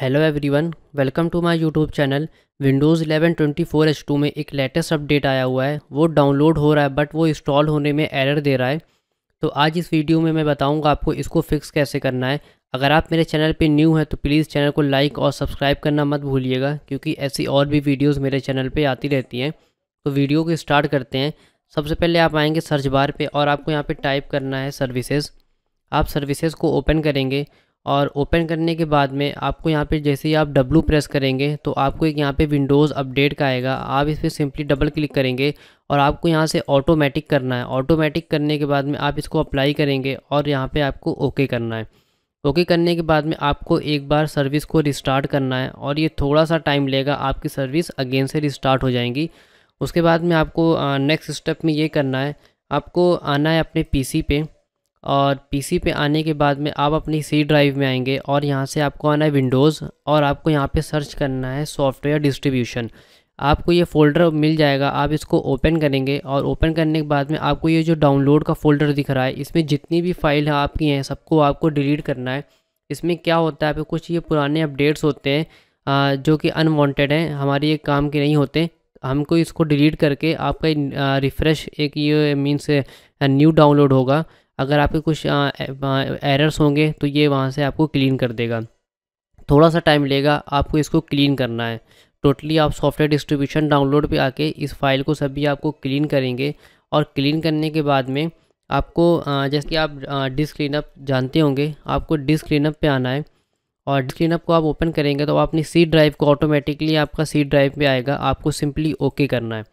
hello everyone welcome to my YouTube channel Windows 11 H two में एक latest update आया हुआ है वो डाउनलोड हो रहा है बट वो इंस्टॉल होने में एरर दे रहा है तो आज इस वीडियो में मैं बताऊंगा आपको इसको फिक्स कैसे करना है अगर आप मेरे चैनल पे न्यू हैं तो प्लीज़ चैनल को लाइक और सब्सक्राइब करना मत भूलिएगा क्योंकि ऐसी और भी वीडियोज़ मेरे चैनल पर आती रहती हैं तो वीडियो को स्टार्ट करते हैं सबसे पहले आप आएँगे सर्च बार पर और आपको यहाँ पर टाइप करना है सर्विसेज़ आप सर्विसेज़ को ओपन करेंगे और ओपन करने के बाद में आपको यहाँ पे जैसे ही आप डब्लू प्रेस करेंगे तो आपको एक यहाँ पे विंडोज़ अपडेट का आएगा आप इस पर सिंपली डबल क्लिक करेंगे और आपको यहाँ से ऑटोमेटिक करना है ऑटोमेटिक करने के बाद में आप इसको अप्लाई करेंगे और यहाँ पे आपको ओके करना है ओके करने के बाद में आपको एक बार सर्विस को रिस्टार्ट करना है और ये थोड़ा सा टाइम लेगा आपकी सर्विस अगेन से रिस्टार्ट हो जाएंगी उसके बाद में आपको नेक्स्ट स्टेप में ये करना है आपको आना है अपने पी पे और पीसी पे आने के बाद में आप अपनी सी ड्राइव में आएंगे और यहाँ से आपको आना है विंडोज़ और आपको यहाँ पे सर्च करना है सॉफ्टवेयर डिस्ट्रीब्यूशन आपको ये फ़ोल्डर मिल जाएगा आप इसको ओपन करेंगे और ओपन करने के बाद में आपको ये जो डाउनलोड का फ़ोल्डर दिख रहा है इसमें जितनी भी फाइल है आपकी हैं सबको आपको डिलीट करना है इसमें क्या होता है आपके कुछ ये पुराने अपडेट्स होते हैं जो कि अनवांटेड हैं हमारे ये काम के नहीं होते हमको इसको डिलीट करके आपका रिफ़्रेश एक ये मीन्स न्यू डाउनलोड होगा अगर आपके कुछ एरर्स होंगे तो ये वहाँ से आपको क्लीन कर देगा थोड़ा सा टाइम लेगा आपको इसको क्लीन करना है टोटली आप सॉफ्टवेयर डिस्ट्रीब्यूशन डाउनलोड पे आके इस फाइल को सभी आपको क्लीन करेंगे और क्लीन करने के बाद में आपको जैसे कि आप डिस्क क्लीनअप जानते होंगे आपको डिस्क क्लीनअप पे आना है और डिस्क क्लीनअप को आप ओपन करेंगे तो आप अपनी सी ड्राइव को ऑटोमेटिकली आपका सी ड्राइव पे आएगा आपको सिंपली ओके करना है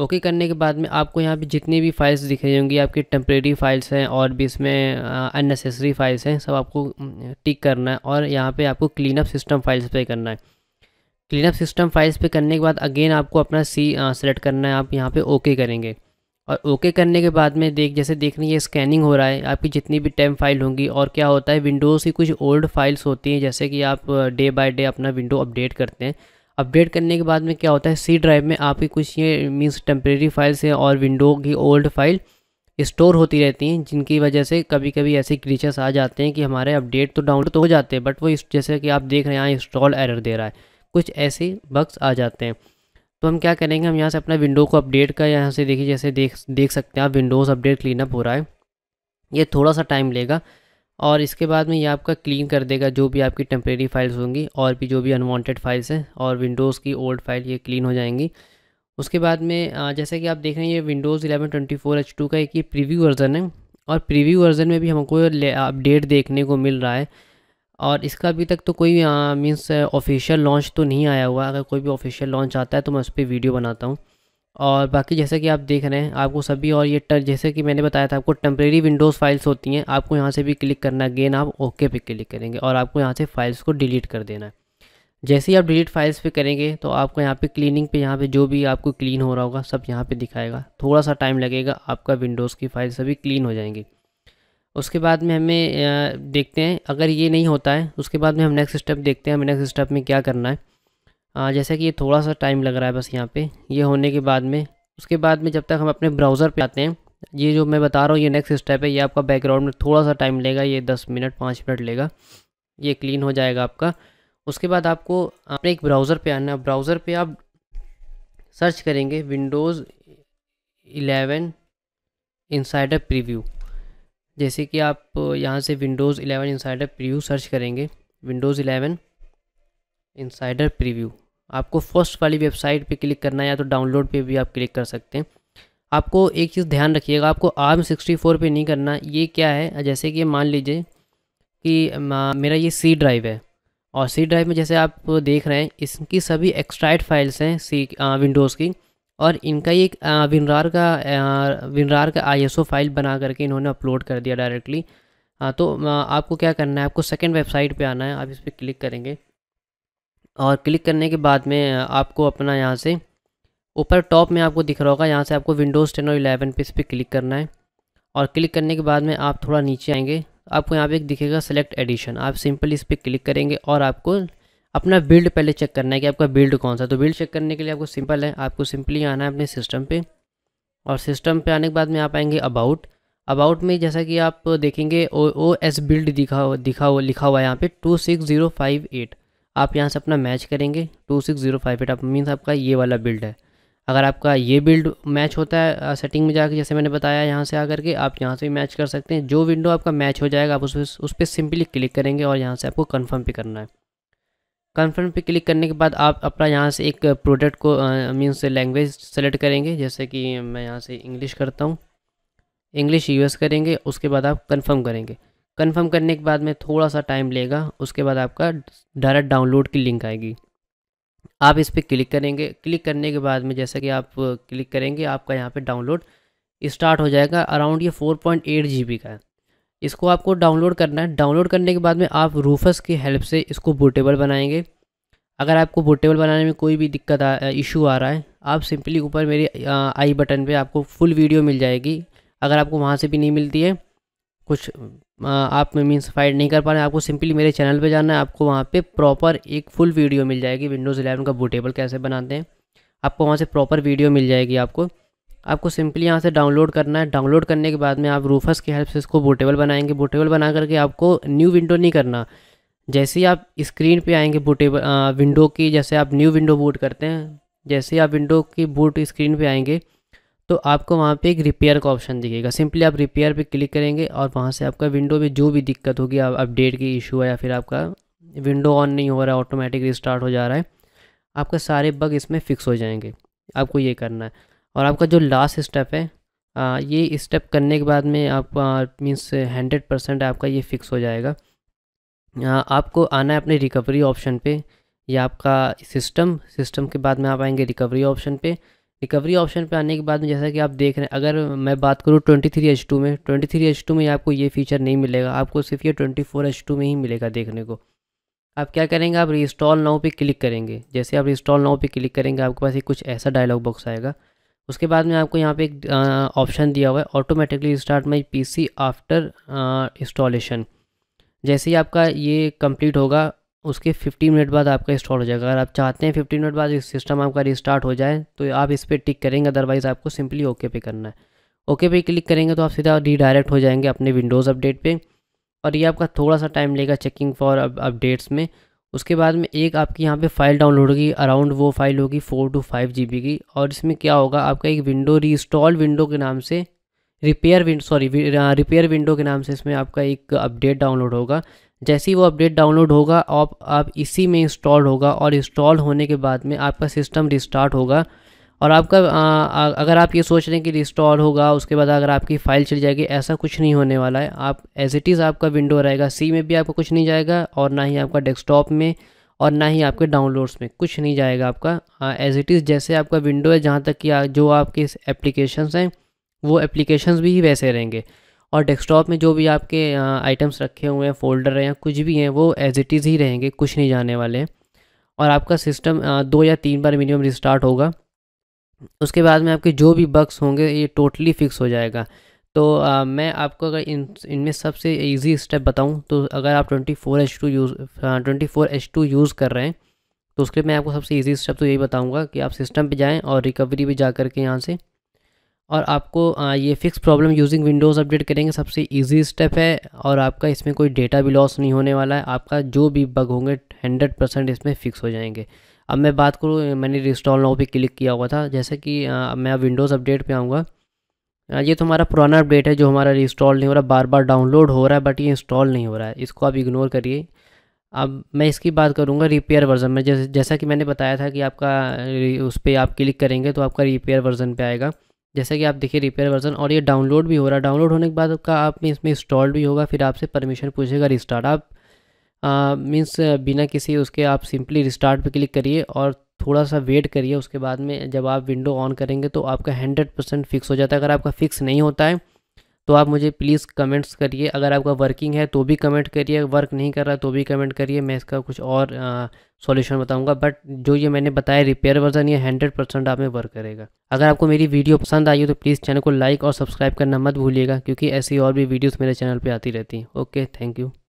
ओके करने के बाद में आपको यहाँ पे जितनी भी फाइल्स दिख रही होंगी आपकी टेम्प्रेरी फाइल्स हैं और भी इसमें अननेसेसरी फाइल्स हैं सब आपको टिक करना है और यहाँ पे आपको क्लीन अप सिस्टम फाइल्स पे करना है क्लीन अप सिस्टम फाइल्स पे करने के बाद अगेन आपको अपना सी सेलेक्ट करना है आप यहाँ पे ओके करेंगे और ओके करने के बाद में देख जैसे देख रही स्कैनिंग हो रहा है आपकी जितनी भी टेम फाइल होंगी और क्या होता है विंडोज़ की कुछ ओल्ड फाइल्स होती हैं जैसे कि आप डे बाई डे अपना विंडो अपडेट करते हैं अपडेट करने के बाद में क्या होता है सी ड्राइव में आपकी कुछ ये मीन्स टेम्प्रेरी फाइल्स हैं और विंडो की ओल्ड फाइल स्टोर होती रहती हैं जिनकी वजह से कभी कभी ऐसे क्रीचर्स आ जाते हैं कि हमारे अपडेट तो डाउनलोड तो हो जाते हैं बट वो इस जैसे कि आप देख रहे हैं यहाँ इंस्टॉल एरर दे रहा है कुछ ऐसे बग्स आ जाते हैं तो हम क्या करेंगे हम यहाँ से अपना विंडो को अपडेट का यहाँ से देखिए जैसे देख देख सकते हैं आप विंडोज़ अपडेट क्लीनअप हो रहा है ये थोड़ा सा टाइम लेगा और इसके बाद में ये आपका क्लीन कर देगा जो भी आपकी टेम्प्रेरी फाइल्स होंगी और भी जो भी अनवांटेड फाइल्स हैं और विंडोज़ की ओल्ड फाइल ये क्लीन हो जाएंगी उसके बाद में जैसे कि आप देख रहे हैं ये विंडोज़ फोर एच टू का एक ये प्रीव्यू वर्ज़न है और प्रीव्यू वर्ज़न में भी हमको अपडेट देखने को मिल रहा है और इसका अभी तक तो कोई मीन्स ऑफिशियल लॉन्च तो नहीं आया हुआ अगर कोई भी ऑफिशियल लॉन्च आता है तो मैं उस पर वीडियो बनाता हूँ और बाकी जैसा कि आप देख रहे हैं आपको सभी और ये टर जैसे कि मैंने बताया था आपको टेम्प्रेरी विंडोज़ फाइल्स होती हैं आपको यहाँ से भी क्लिक करना गेन आप ओके पे क्लिक करेंगे और आपको यहाँ से फाइल्स को डिलीट कर देना है जैसे ही आप डिलीट फाइल्स पे करेंगे तो आपको यहाँ पे क्लीनिंग पे यहाँ पे जो भी आपको क्लीन हो रहा होगा सब यहाँ पे दिखाएगा थोड़ा सा टाइम लगेगा आपका विंडोज़ की फाइल सभी क्लीन हो जाएंगी उसके बाद में हमें देखते हैं अगर ये नहीं होता है उसके बाद में हम नेक्स्ट स्टेप देखते हैं हमें नेक्स्ट स्टेप में क्या करना है जैसा कि ये थोड़ा सा टाइम लग रहा है बस यहाँ पे ये होने के बाद में उसके बाद में जब तक हम अपने ब्राउज़र पे आते हैं ये जो मैं बता रहा हूँ ये नेक्स्ट स्टेप है ये आपका बैकग्राउंड में थोड़ा सा टाइम लेगा ये दस मिनट पाँच मिनट लेगा ये क्लीन हो जाएगा आपका उसके बाद आपको अपने एक ब्राउज़र पर आना ब्राउज़र पर आप सर्च करेंगे विंडोज़ इलेवन इनसाइडर प्रीव्यू जैसे कि आप यहाँ से Windows eleven insider preview search करेंगे विंडोज़ इलेवन इनसाइडर प्रीव्यू आपको फर्स्ट वाली वेबसाइट पे क्लिक करना है या तो डाउनलोड पे भी आप क्लिक कर सकते हैं आपको एक चीज़ ध्यान रखिएगा आपको आर्म सिक्सटी फोर पर नहीं करना ये क्या है जैसे कि मान लीजिए कि मेरा ये सी ड्राइव है और सी ड्राइव में जैसे आप देख रहे हैं इसकी सभी एक्सट्राइड फाइल्स हैं सी विंडोज़ की और इनका ये एक विनरार का विनरार का आईएसओ फाइल बना करके इन्होंने अपलोड कर दिया डायरेक्टली हाँ तो आपको क्या करना है आपको सेकेंड वेबसाइट पे आना है आप इस पर क्लिक करेंगे और क्लिक करने के बाद में आपको अपना यहाँ से ऊपर टॉप में आपको दिख रहा होगा यहाँ से आपको विंडोज़ टेन और इलेवन पे इस पर क्लिक करना है और क्लिक करने के बाद में आप थोड़ा नीचे आएंगे आपको यहाँ पे एक दिखेगा सेलेक्ट एडिशन आप सिंपल इस पर क्लिक करेंगे और आपको अपना बिल्ड पहले चेक करना है कि आपका बिल्ड कौन सा तो बिल्ड चेक करने के लिए आपको सिंपल है आपको सिंपली आना है अपने सिस्टम पर और सिस्टम पर आने के बाद में आप आएँगे अबाउट अबाउट में जैसा कि आप देखेंगे ओ ओ एस बिल्ड दिखा दिखा लिखा हुआ है यहाँ पर two six zero five eight आप यहाँ से अपना मैच करेंगे two six zero five eight आप मीन्स आपका ये वाला बिल्ड है अगर आपका ये बिल्ड मैच होता है सेटिंग में जाकर जैसे मैंने बताया यहाँ से आकर के आप यहाँ से भी मैच कर सकते हैं जो विंडो आपका मैच हो जाएगा आप उस पर उस पर सिंपली क्लिक करेंगे और यहाँ से आपको कन्फर्म पे करना है कन्फर्म पे क्लिक करने के बाद आप अपना यहाँ से एक प्रोडक्ट को मीन्स लैंग्वेज सेलेक्ट करेंगे जैसे कि मैं यहाँ से इंग्लिश करता हूँ इंग्लिश यूएस करेंगे उसके बाद आप कन्फर्म करेंगे कंफर्म करने के बाद में थोड़ा सा टाइम लेगा उसके बाद आपका डायरेक्ट डाउनलोड की लिंक आएगी आप इस पर क्लिक करेंगे क्लिक करने के बाद में जैसा कि आप क्लिक करेंगे आपका यहाँ पे डाउनलोड स्टार्ट हो जाएगा अराउंड ये 4.8 पॉइंट का है इसको आपको डाउनलोड करना है डाउनलोड करने के बाद में आप रूफस की हेल्प से इसको बूटेबल बनाएंगे अगर आपको बूटेबल बनाने में कोई भी दिक्कत आ इशू आ रहा है आप सिंपली ऊपर मेरे आई बटन पे आपको फुल वीडियो मिल जाएगी अगर आपको वहाँ से भी नहीं मिलती है कुछ आप मीन्स फाइंड नहीं कर पा रहे हैं आपको सिंपली मेरे चैनल पे जाना है आपको वहाँ पे प्रॉपर एक फुल वीडियो मिल जाएगी विंडोज़ इलेवन का बूटेबल कैसे बनाते हैं आपको वहाँ से प्रॉपर वीडियो मिल जाएगी आपको आपको सिंपली यहाँ से डाउनलोड करना है डाउनलोड करने के बाद में आप रूफस की हेल्प से इसको बूटेबल बनाएंगे बूटेबल बना करके आपको न्यू विंडो नहीं करना जैसे ही आप स्क्रीन पे आएंगे बूटेबल विंडो की जैसे आप न्यू विंडो बूट करते हैं जैसे ही आप विंडो की बूट स्क्रीन पे आएंगे तो आपको वहाँ पे एक रिपेयर का ऑप्शन दिखेगा सिंपली आप रिपेयर पे क्लिक करेंगे और वहाँ से आपका विंडो में जो भी दिक्कत होगी आप अपडेट की इशू है या फिर आपका विंडो ऑन नहीं हो रहा है ऑटोमेटिक रिस्टार्ट हो जा रहा है आपका सारे बग इसमें फ़िक्स हो जाएंगे आपको ये करना है और आपका जो लास्ट स्टेप है आ, ये स्टेप करने के बाद में आप मीन्स हंड्रेड परसेंट आपका ये फ़िक्स हो जाएगा आ, आपको आना है अपने रिकवरी ऑप्शन पे या आपका सिस्टम सिस्टम के बाद में आप आएंगे रिकवरी ऑप्शन पे रिकवरी ऑप्शन पे आने के बाद में जैसा कि आप देख रहे हैं अगर मैं बात करूँ ट्वेंटी थ्री एच टू में ट्वेंटी थ्री एच टू में आपको ये फीचर नहीं मिलेगा आपको सिर्फ ये ट्वेंटी फोर एच टू में ही मिलेगा देखने को आप क्या करेंगे आप रिस्टॉल नाउ पे क्लिक करेंगे जैसे आप रिस्टॉल नाउ पे क्लिक करेंगे आपके पास एक कुछ ऐसा डायलॉग बॉक्स आएगा उसके बाद में आपको यहाँ पर एक ऑप्शन दिया हुआ है automatically start my P C after installation जैसे ही आपका ये कम्प्लीट होगा उसके 15 मिनट बाद आपका इंस्टॉल हो जाएगा अगर आप चाहते हैं 15 मिनट बाद सिस्टम आपका रिस्टार्ट हो जाए तो आप इस पर टिक करेंगे अदरवाइज़ आपको सिंपली ओके पे करना है ओके पे क्लिक करेंगे तो आप सीधा रीडायरेक्ट हो जाएंगे अपने विंडोज़ अपडेट पे और ये आपका थोड़ा सा टाइम लेगा चेकिंग फॉर अपडेट्स में उसके बाद में एक आपकी यहाँ पर फाइल डाउनलोड होगी अराउंड वो फाइल होगी फोर टू फाइव जी की और इसमें क्या होगा आपका एक विंडो री विंडो के नाम से repair window sorry repair window के नाम से इसमें आपका एक अपडेट डाउनलोड होगा जैसे ही वो अपडेट डाउनलोड होगा आप आप इसी में इंस्टॉल होगा और इंस्टॉल होने के बाद में आपका सिस्टम रिस्टार्ट होगा और आपका आ, अगर आप ये सोच रहे हैं कि रिस्टॉल होगा उसके बाद अगर आपकी फ़ाइल चली जाएगी ऐसा कुछ नहीं होने वाला है आप एज इट इज़ आपका विंडो रहेगा सी में भी आपका कुछ नहीं जाएगा और ना ही आपका डेस्कटॉप में और ना ही आपके डाउनलोड्स में कुछ नहीं जाएगा आपका एज इट इज़ जैसे आपका विंडो है जहाँ तक कि जो आपके एप्लीकेशन हैं वो एप्लीकेशन भी वैसे रहेंगे और डेस्कटॉप में जो भी आपके आइटम्स रखे हुए हैं फोल्डर हैं या कुछ भी हैं वो एज इट इज़ ही रहेंगे कुछ नहीं जाने वाले और आपका सिस्टम दो या तीन बार मिनिमम रिस्टार्ट होगा उसके बाद में आपके जो भी बग्स होंगे ये टोटली फिक्स हो जाएगा तो आ, मैं आपको अगर इन इनमें सबसे इजी स्टेप बताऊं तो अगर आप 24H2 H two use twenty four H two use कर रहे हैं तो उसके लिए मैं आपको सबसे इजी स्टेप तो यही बताऊंगा कि आप सिस्टम पे जाएं और रिकवरी भी जा कर के यहाँ से और आपको ये fix problem using Windows update करेंगे सबसे इजी स्टेप है और आपका इसमें कोई डेटा भी लॉस नहीं होने वाला है आपका जो भी बग होंगे हंड्रेड परसेंट इसमें फिक्स हो जाएंगे अब मैं बात करूँ मैंने रिस्टॉल नाउ पे क्लिक किया हुआ था जैसे कि आ, मैं विंडोज़ अपडेट पे आऊँगा ये तो हमारा पुराना अपडेट है जो हमारा रिस्टॉल नहीं हो रहा बार बार डाउनलोड हो रहा है बट ये इंस्टॉल नहीं हो रहा है इसको आप इग्नोर करिए अब मैं इसकी बात करूँगा रिपेयर वर्ज़न में जैसे जैसा कि मैंने बताया था कि आपका उस पर आप क्लिक करेंगे तो आपका रिपेयर वर्ज़न पर आएगा जैसे कि आप देखिए रिपेयर वर्जन और ये डाउनलोड भी हो रहा है डाउनलोड होने के बाद आपका आप में इसमें इंस्टॉल भी होगा फिर आपसे परमिशन पूछेगा रिस्टार्ट आप मीन्स बिना किसी उसके आप सिंपली रिस्टार्ट पर क्लिक करिए और थोड़ा सा वेट करिए उसके बाद में जब आप विंडो ऑन करेंगे तो आपका हंड्रेड परसेंट फिक्स हो जाता है अगर आपका फिक्स नहीं होता है तो आप मुझे प्लीज़ कमेंट्स करिए अगर आपका वर्किंग है तो भी कमेंट करिए वर्क नहीं कर रहा तो भी कमेंट करिए मैं इसका कुछ और सॉल्यूशन बताऊंगा बट जो ये मैंने बताया रिपेयर वर्जन ये हंड्रेड परसेंट आप में वर्क करेगा अगर आपको मेरी वीडियो पसंद आई हो तो प्लीज़ चैनल को लाइक और सब्सक्राइब करना मत भूलिएगा क्योंकि ऐसी और भी वीडियोज़ मेरे चैनल पर आती रहती हैं ओके थैंक यू